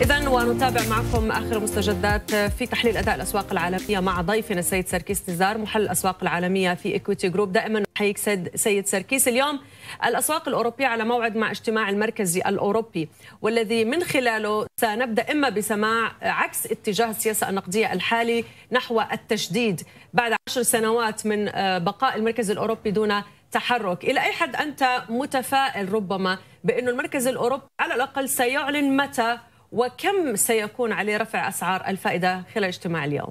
إذا ونتابع معكم آخر مستجدات في تحليل أداء الأسواق العالمية مع ضيفنا السيد سركيس نزار محلل الأسواق العالمية في إكويتي جروب دائما نحييك سيد سركيس اليوم الأسواق الأوروبية على موعد مع اجتماع المركزي الأوروبي والذي من خلاله سنبدأ إما بسماع عكس اتجاه السياسة النقدية الحالي نحو التشديد بعد عشر سنوات من آه، بقاء المركز الأوروبي دون تحرك إلى أي حد أنت متفائل ربما بأن المركز الأوروبي على الأقل سيعلن متى وكم سيكون عليه رفع أسعار الفائدة خلال اجتماع اليوم؟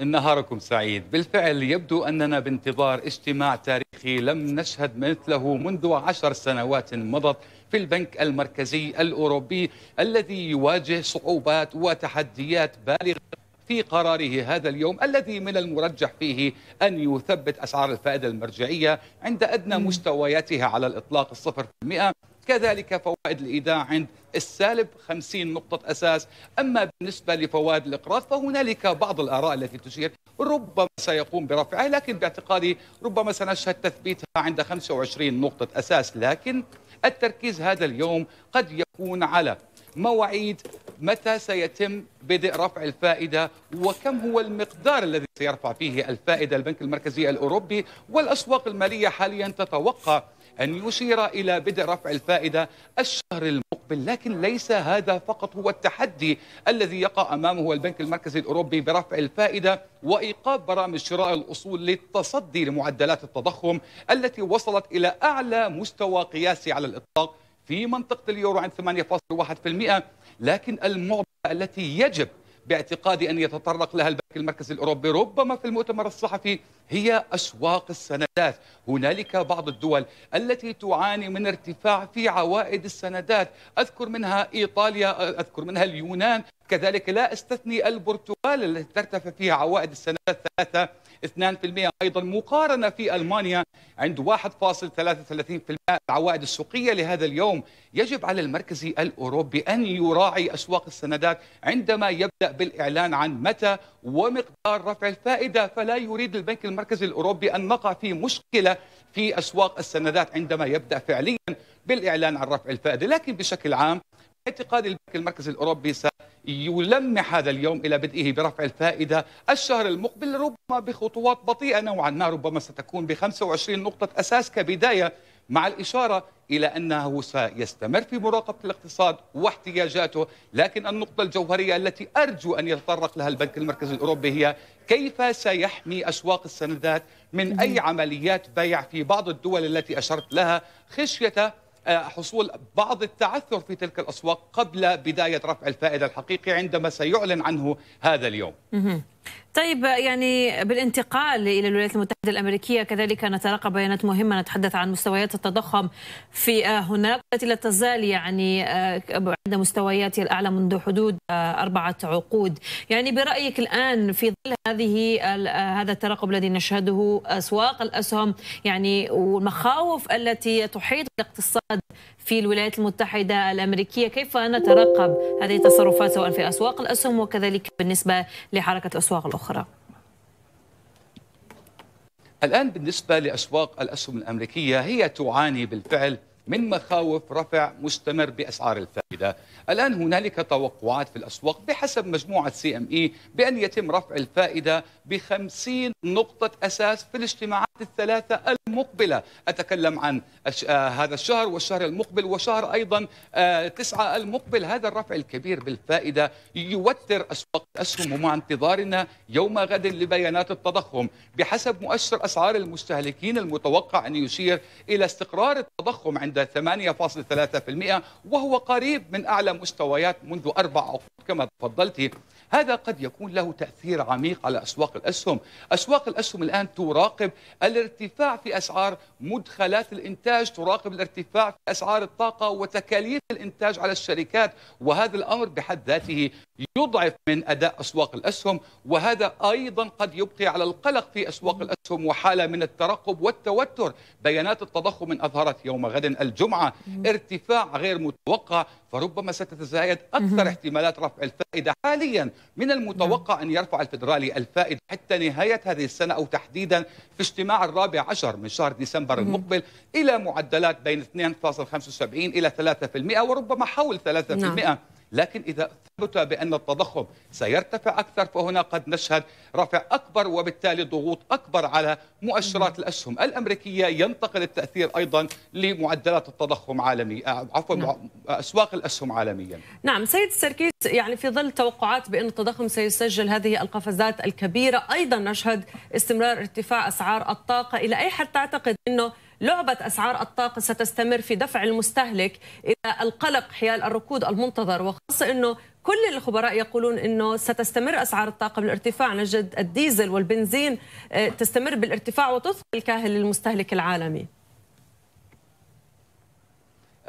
نهاركم سعيد بالفعل يبدو أننا بانتظار اجتماع تاريخي لم نشهد مثله منذ عشر سنوات مضت في البنك المركزي الأوروبي الذي يواجه صعوبات وتحديات بالغة في قراره هذا اليوم الذي من المرجح فيه أن يثبت أسعار الفائدة المرجعية عند أدنى مستوياتها على الإطلاق الصفر في المئة كذلك فوائد الإيداع عند السالب 50 نقطة أساس أما بالنسبة لفوائد الإقراض فهنالك بعض الآراء التي تشير ربما سيقوم برفعها لكن باعتقادي ربما سنشهد تثبيتها عند 25 نقطة أساس لكن التركيز هذا اليوم قد يكون على مواعيد متى سيتم بدء رفع الفائدة وكم هو المقدار الذي سيرفع فيه الفائدة البنك المركزي الأوروبي والأسواق المالية حاليا تتوقع أن يشير إلى بدء رفع الفائدة الشهر المقبل لكن ليس هذا فقط هو التحدي الذي يقع أمامه البنك المركزي الأوروبي برفع الفائدة وإيقاف برامج شراء الأصول للتصدي لمعدلات التضخم التي وصلت إلى أعلى مستوى قياسي على الإطلاق في منطقة اليورو عند 8.1% لكن المعضلة التي يجب باعتقادي أن يتطرق لها البنك المركزي الأوروبي ربما في المؤتمر الصحفي هي أسواق السندات هنالك بعض الدول التي تعاني من ارتفاع في عوائد السندات أذكر منها إيطاليا أذكر منها اليونان كذلك لا استثني البرتغال التي ترتفع فيها عوائد السنة الثلاثة 2% أيضا مقارنة في ألمانيا عند 1.33% العوائد السوقية لهذا اليوم يجب على المركزي الأوروبي أن يراعي أسواق السندات عندما يبدأ بالإعلان عن متى ومقدار رفع الفائدة فلا يريد البنك المركزي الأوروبي أن نقع في مشكلة في أسواق السندات عندما يبدأ فعليا بالإعلان عن رفع الفائدة لكن بشكل عام اعتقاد البنك المركزي الأوروبي يلمح هذا اليوم إلى بدئه برفع الفائدة الشهر المقبل ربما بخطوات بطيئة نوعا ما ربما ستكون ب 25 نقطة أساس كبداية مع الإشارة إلى أنه سيستمر في مراقبة الاقتصاد واحتياجاته لكن النقطة الجوهرية التي أرجو أن يتطرق لها البنك المركزي الأوروبي هي كيف سيحمي أسواق السندات من أي عمليات بيع في بعض الدول التي أشرت لها خشية آه، حصول بعض التعثر في تلك الأسواق قبل بداية رفع الفائدة الحقيقي عندما سيعلن عنه هذا اليوم طيب يعني بالانتقال الى الولايات المتحده الامريكيه كذلك نتلقى بيانات مهمه نتحدث عن مستويات التضخم في آه، هناك التي لا تزال يعني آه، عند مستوياتها الاعلى منذ حدود آه، اربعه عقود، يعني برايك الان في ظل هذه هذا الترقب الذي نشهده اسواق الاسهم يعني والمخاوف التي تحيط بالاقتصاد في الولايات المتحده الامريكيه، كيف نترقب هذه التصرفات سواء في اسواق الاسهم وكذلك بالنسبه لحركه الاسواق الأسواق الأخرى الآن بالنسبة لأسواق الأسهم الأمريكية هي تعاني بالفعل من مخاوف رفع مستمر باسعار الفائده. الان هنالك توقعات في الاسواق بحسب مجموعه سي ام اي بان يتم رفع الفائده ب 50 نقطه اساس في الاجتماعات الثلاثه المقبله، اتكلم عن آه، هذا الشهر والشهر المقبل وشهر ايضا آه، تسعه المقبل، هذا الرفع الكبير بالفائده يوتر اسواق الاسهم ومع انتظارنا يوم غد لبيانات التضخم، بحسب مؤشر اسعار المستهلكين المتوقع ان يشير الى استقرار التضخم عند عند 8.3% وهو قريب من أعلى مستويات منذ أربع عقود كما تفضلتي هذا قد يكون له تأثير عميق على أسواق الأسهم أسواق الأسهم الآن تراقب الارتفاع في أسعار مدخلات الإنتاج تراقب الارتفاع في أسعار الطاقة وتكاليف الإنتاج على الشركات وهذا الأمر بحد ذاته يضعف من أداء أسواق الأسهم وهذا أيضا قد يبقي على القلق في أسواق الأسهم وحالة من الترقب والتوتر بيانات التضخم من أظهرت يوم غد الجمعة ارتفاع غير متوقع فربما ستتزايد أكثر احتمالات رفع الفائدة حاليا من المتوقع نعم. أن يرفع الفدرالي الفائدة حتى نهاية هذه السنة أو تحديدا في اجتماع الرابع عشر من شهر ديسمبر المقبل إلى معدلات بين 2.75 إلى 3% وربما حول 3% لكن إذا ثبت بأن التضخم سيرتفع أكثر فهنا قد نشهد رفع أكبر وبالتالي ضغوط أكبر على مؤشرات الأسهم الأمريكية ينتقل التأثير أيضا لمعدلات التضخم عالمي عفوا نعم. أسواق الأسهم عالميا نعم سيد السركيس يعني في ظل توقعات بأن التضخم سيسجل هذه القفزات الكبيرة أيضا نشهد استمرار ارتفاع أسعار الطاقة إلى أي حد تعتقد أنه لعبة أسعار الطاقة ستستمر في دفع المستهلك إلى القلق حيال الركود المنتظر وخاصة أنه كل الخبراء يقولون انه ستستمر اسعار الطاقه بالارتفاع نجد الديزل والبنزين آه، تستمر بالارتفاع وتثقل الكاهل للمستهلك العالمي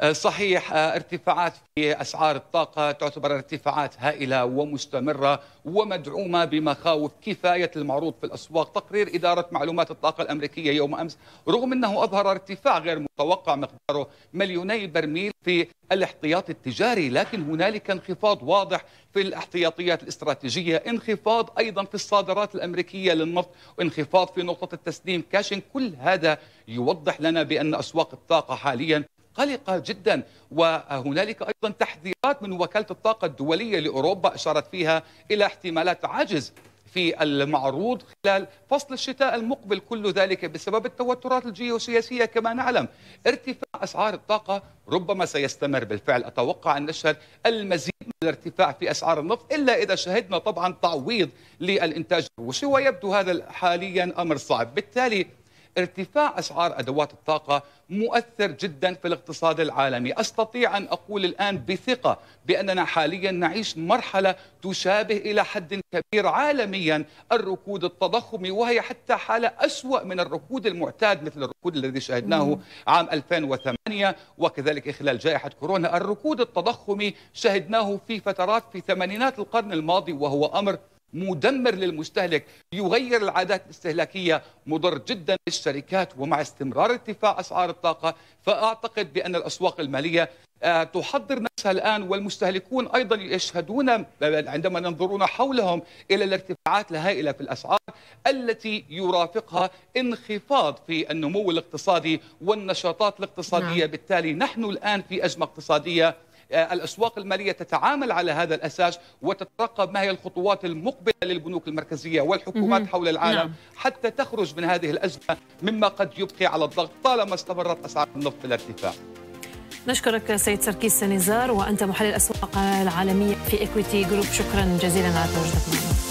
آه، صحيح آه، ارتفاعات في اسعار الطاقه تعتبر ارتفاعات هائله ومستمره ومدعومه بمخاوف كفايه المعروض في الاسواق، تقرير اداره معلومات الطاقه الامريكيه يوم امس رغم انه اظهر ارتفاع غير متوقع مقداره مليوني برميل في الاحتياط التجاري، لكن هنالك انخفاض واضح في الاحتياطيات الاستراتيجيه، انخفاض ايضا في الصادرات الامريكيه للنفط، وانخفاض في نقطه التسليم كاشن، كل هذا يوضح لنا بان اسواق الطاقه حاليا قلقة جدا وهنالك أيضا تحذيرات من وكالة الطاقة الدولية لأوروبا أشارت فيها إلى احتمالات عجز في المعروض خلال فصل الشتاء المقبل كل ذلك بسبب التوترات الجيوسياسية كما نعلم ارتفاع أسعار الطاقة ربما سيستمر بالفعل أتوقع أن نشهد المزيد من الارتفاع في أسعار النفط إلا إذا شهدنا طبعا تعويض للإنتاج الروسي ويبدو هذا حاليا أمر صعب بالتالي ارتفاع أسعار أدوات الطاقة مؤثر جدا في الاقتصاد العالمي أستطيع أن أقول الآن بثقة بأننا حاليا نعيش مرحلة تشابه إلى حد كبير عالميا الركود التضخمي وهي حتى حالة أسوأ من الركود المعتاد مثل الركود الذي شهدناه عام 2008 وكذلك خلال جائحة كورونا الركود التضخمي شهدناه في فترات في ثمانينات القرن الماضي وهو أمر مدمر للمستهلك يغير العادات الاستهلاكية مضر جدا للشركات ومع استمرار ارتفاع أسعار الطاقة فأعتقد بأن الأسواق المالية آه، تحضر نفسها الآن والمستهلكون أيضا يشهدون عندما ينظرون حولهم إلى الارتفاعات الهائلة في الأسعار التي يرافقها انخفاض في النمو الاقتصادي والنشاطات الاقتصادية نعم. بالتالي نحن الآن في أزمة اقتصادية آه، الأسواق المالية تتعامل على هذا الأساس وتترقب ما هي الخطوات المقبلة للبنوك المركزية والحكومات حول العالم نعم. حتى تخرج من هذه الأزمة مما قد يبقي على الضغط طالما استمرت أسعار النفط في الارتفاع نشكرك سيد سركيس سنزار وأنت محلل الأسواق العالمية في إكويتي جروب شكرا جزيلا على تواجدك معنا